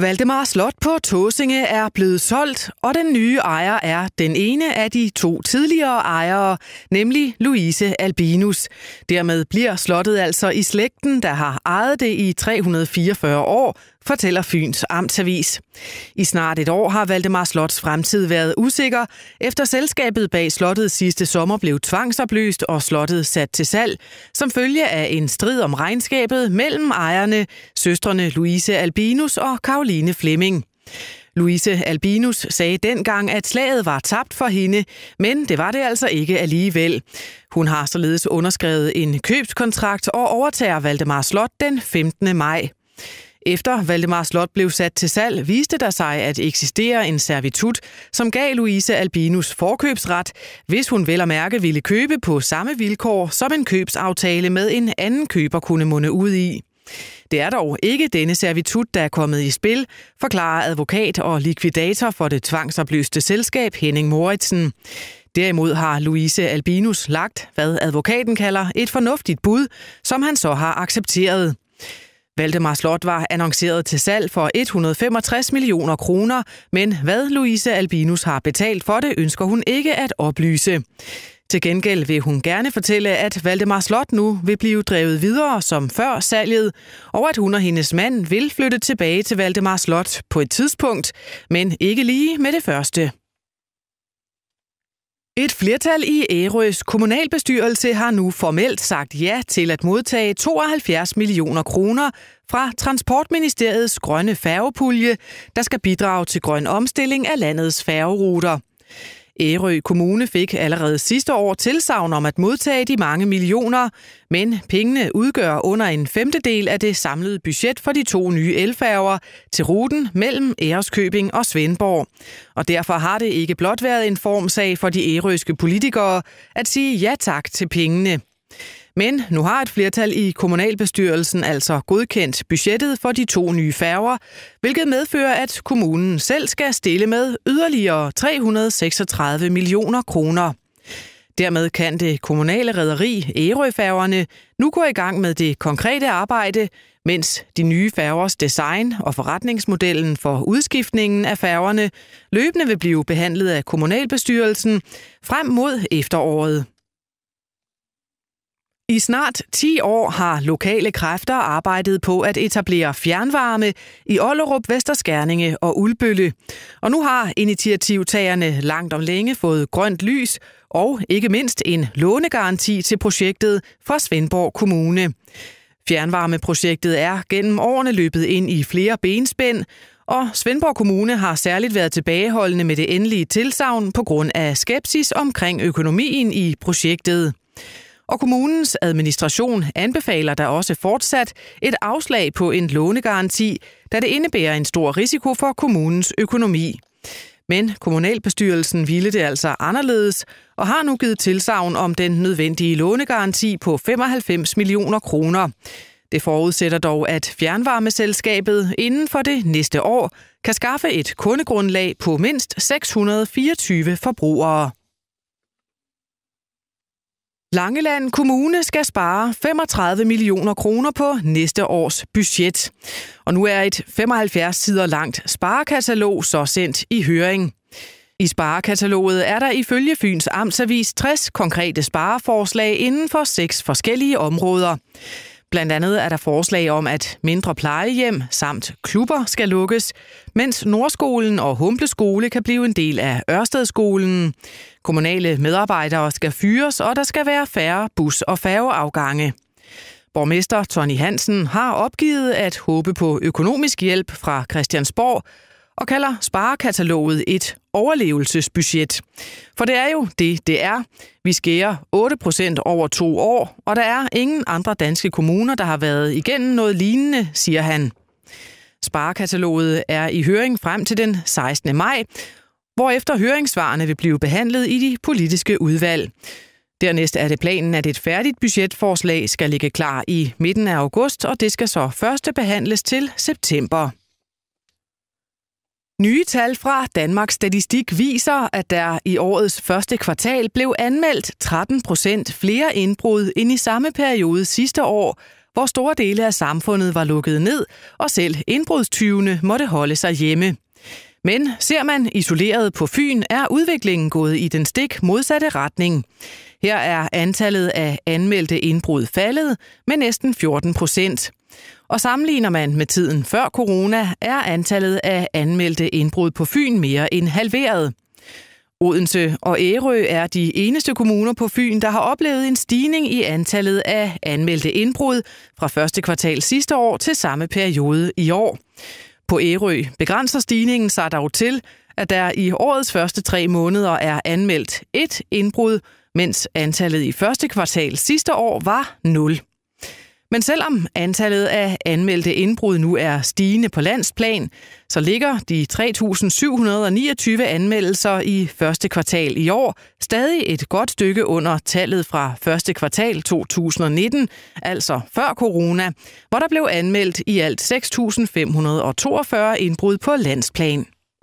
Valdemar Slot på Tåsinge er blevet solgt, og den nye ejer er den ene af de to tidligere ejere, nemlig Louise Albinus. Dermed bliver slottet altså i slægten, der har ejet det i 344 år, fortæller Fyns Amtsavis. I snart et år har Valdemar Slots fremtid været usikker, efter selskabet bag slottet sidste sommer blev tvangsopløst og slottet sat til salg, som følge af en strid om regnskabet mellem ejerne, søstrene Louise Albinus og Karoline Flemming. Louise Albinus sagde dengang, at slaget var tabt for hende, men det var det altså ikke alligevel. Hun har således underskrevet en købskontrakt og overtager Valdemar Slot den 15. maj. Efter Valdemar Slot blev sat til salg, viste der sig at eksistere en servitut, som gav Louise Albinus forkøbsret, hvis hun vel og mærke ville købe på samme vilkår, som en købsaftale med en anden køber kunne munde ud i. Det er dog ikke denne servitut, der er kommet i spil, forklarer advokat og likvidator for det tvangsopløste selskab Henning Moritsen. Derimod har Louise Albinus lagt, hvad advokaten kalder, et fornuftigt bud, som han så har accepteret. Valdemar Slot var annonceret til salg for 165 millioner kroner, men hvad Louise Albinus har betalt for det, ønsker hun ikke at oplyse. Til gengæld vil hun gerne fortælle, at Valdemar Slot nu vil blive drevet videre som før salget, og at hun og hendes mand vil flytte tilbage til Valdemar Slot på et tidspunkt, men ikke lige med det første. Et flertal i Ærøs kommunalbestyrelse har nu formelt sagt ja til at modtage 72 millioner kroner fra Transportministeriets grønne færgepulje, der skal bidrage til grøn omstilling af landets færgeruter. Ærø Kommune fik allerede sidste år tilsavn om at modtage de mange millioner, men pengene udgør under en femtedel af det samlede budget for de to nye elfærger til ruten mellem Æreskøbing og Svendborg. Og derfor har det ikke blot været en formsag for de ærøske politikere at sige ja tak til pengene. Men nu har et flertal i kommunalbestyrelsen altså godkendt budgettet for de to nye færger, hvilket medfører, at kommunen selv skal stille med yderligere 336 millioner kroner. Dermed kan det kommunale rederi Ærøfærgerne nu gå i gang med det konkrete arbejde, mens de nye færgers design og forretningsmodellen for udskiftningen af færgerne løbende vil blive behandlet af kommunalbestyrelsen frem mod efteråret. I snart 10 år har lokale kræfter arbejdet på at etablere fjernvarme i Ollerup, Vesterskærninge og Ulbølle. Og nu har initiativtagerne langt om længe fået grønt lys og ikke mindst en lånegaranti til projektet fra Svendborg Kommune. Fjernvarmeprojektet er gennem årene løbet ind i flere benspænd, og Svendborg Kommune har særligt været tilbageholdende med det endelige tilsavn på grund af skepsis omkring økonomien i projektet og kommunens administration anbefaler der også fortsat et afslag på en lånegaranti, da det indebærer en stor risiko for kommunens økonomi. Men kommunalbestyrelsen ville det altså anderledes og har nu givet tilsavn om den nødvendige lånegaranti på 95 millioner kroner. Det forudsætter dog, at fjernvarmeselskabet inden for det næste år kan skaffe et kundegrundlag på mindst 624 forbrugere. Langeland Kommune skal spare 35 millioner kroner på næste års budget. Og nu er et 75 sider langt sparekatalog så sendt i høring. I sparekataloget er der ifølge Fyns Amtsavis 60 konkrete spareforslag inden for seks forskellige områder. Blandt andet er der forslag om, at mindre plejehjem samt klubber skal lukkes, mens Nordskolen og Humble Skole kan blive en del af Ørstedskolen. Kommunale medarbejdere skal fyres, og der skal være færre bus- og færgeafgange. Borgmester Tony Hansen har opgivet at håbe på økonomisk hjælp fra Christiansborg, og kalder sparekataloget et overlevelsesbudget. For det er jo det, det er. Vi skærer 8% over to år, og der er ingen andre danske kommuner, der har været igennem noget lignende, siger han. Sparekataloget er i høring frem til den 16. maj, hvorefter høringssvarene vil blive behandlet i de politiske udvalg. Dernæst er det planen, at et færdigt budgetforslag skal ligge klar i midten af august, og det skal så første behandles til september. Nye tal fra Danmarks Statistik viser, at der i årets første kvartal blev anmeldt 13 procent flere indbrud end i samme periode sidste år, hvor store dele af samfundet var lukket ned, og selv indbrudstyvene måtte holde sig hjemme. Men ser man isoleret på Fyn, er udviklingen gået i den stik modsatte retning. Her er antallet af anmeldte indbrud faldet med næsten 14 procent. Og sammenligner man med tiden før corona, er antallet af anmeldte indbrud på Fyn mere end halveret. Odense og Ærø er de eneste kommuner på Fyn, der har oplevet en stigning i antallet af anmeldte indbrud fra første kvartal sidste år til samme periode i år. På Ærø begrænser stigningen sig dog til, at der i årets første tre måneder er anmeldt ét indbrud, mens antallet i første kvartal sidste år var 0. Men selvom antallet af anmeldte indbrud nu er stigende på landsplan, så ligger de 3.729 anmeldelser i første kvartal i år stadig et godt stykke under tallet fra første kvartal 2019, altså før corona, hvor der blev anmeldt i alt 6.542 indbrud på landsplan.